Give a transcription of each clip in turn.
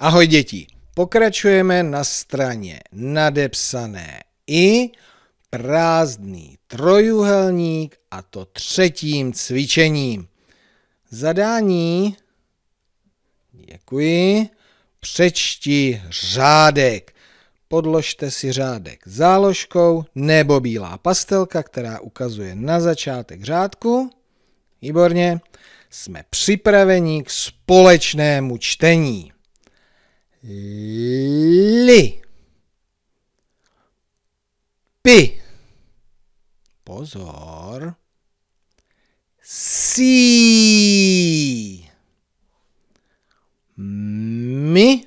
Ahoj děti, pokračujeme na straně nadepsané i prázdný trojuhelník a to třetím cvičením. Zadání, děkuji, přečti řádek. Podložte si řádek záložkou nebo bílá pastelka, která ukazuje na začátek řádku. Výborně, jsme připraveni k společnému čtení. le p pozor si mi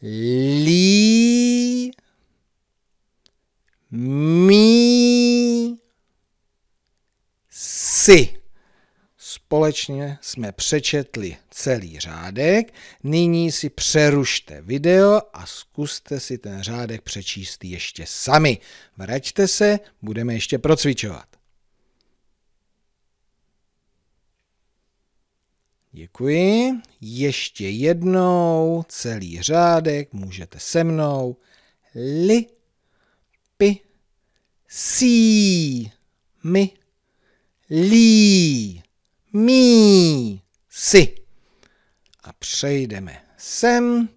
li mi se Společně jsme přečetli celý řádek, nyní si přerušte video a zkuste si ten řádek přečíst ještě sami. Vraťte se, budeme ještě procvičovat. Děkuji. Ještě jednou celý řádek můžete se mnou. Li, pi, si, mi, lí mí, si. A přejdeme sem,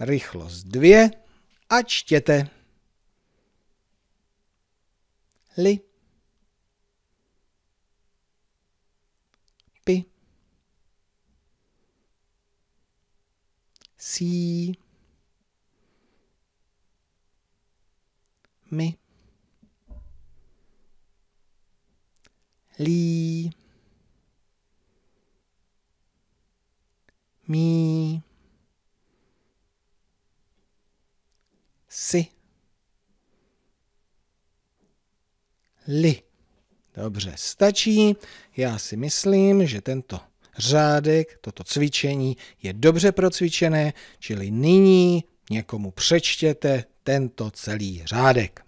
rychlost dvě a čtěte. Li. Pi. Sí. Mi. Lí. mi, si, li. Dobře, stačí. Já si myslím, že tento řádek, toto cvičení je dobře procvičené, čili nyní někomu přečtěte tento celý řádek.